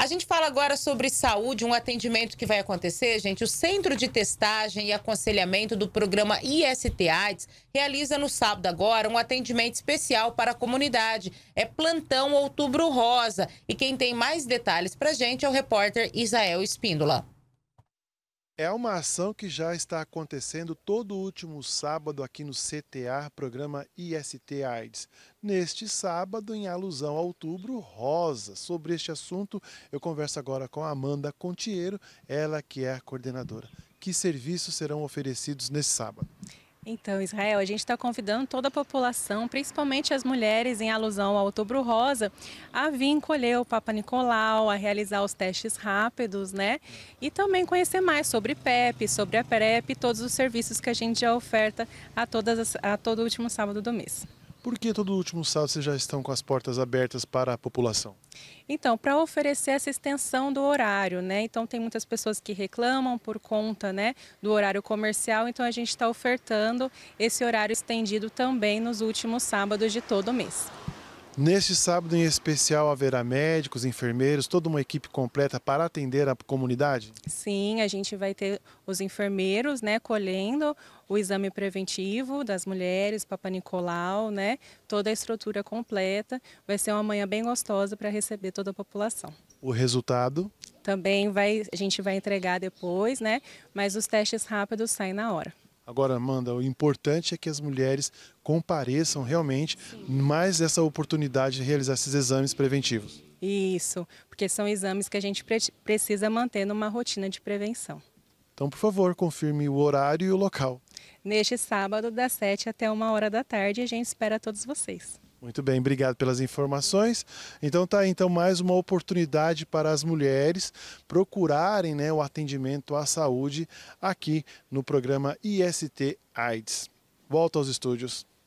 A gente fala agora sobre saúde, um atendimento que vai acontecer, gente. O Centro de Testagem e Aconselhamento do programa IST AIDS realiza no sábado agora um atendimento especial para a comunidade. É plantão Outubro Rosa. E quem tem mais detalhes pra gente é o repórter Isael Espíndola. É uma ação que já está acontecendo todo último sábado aqui no CTA, programa IST AIDS. Neste sábado, em alusão a Outubro Rosa. Sobre este assunto, eu converso agora com a Amanda Contiero, ela que é a coordenadora. Que serviços serão oferecidos nesse sábado? Então, Israel, a gente está convidando toda a população, principalmente as mulheres, em alusão ao Outubro Rosa, a vir colher o Papa Nicolau, a realizar os testes rápidos, né? E também conhecer mais sobre PEP, sobre a PrEP, todos os serviços que a gente já oferta a, todas, a todo último sábado do mês. Por que todo último sábado vocês já estão com as portas abertas para a população? Então, para oferecer essa extensão do horário, né? Então, tem muitas pessoas que reclamam por conta né, do horário comercial, então a gente está ofertando esse horário estendido também nos últimos sábados de todo mês. Neste sábado em especial haverá médicos, enfermeiros, toda uma equipe completa para atender a comunidade? Sim, a gente vai ter os enfermeiros, né, colhendo o exame preventivo das mulheres, Papa Nicolau, né, toda a estrutura completa. Vai ser uma manhã bem gostosa para receber toda a população. O resultado? Também vai, a gente vai entregar depois, né, mas os testes rápidos saem na hora. Agora, Amanda, o importante é que as mulheres compareçam realmente Sim. mais essa oportunidade de realizar esses exames preventivos. Isso, porque são exames que a gente precisa manter numa rotina de prevenção. Então, por favor, confirme o horário e o local. Neste sábado, das 7 até 1 hora da tarde, a gente espera todos vocês. Muito bem, obrigado pelas informações. Então tá aí, então mais uma oportunidade para as mulheres procurarem né, o atendimento à saúde aqui no programa IST AIDS. Volto aos estúdios.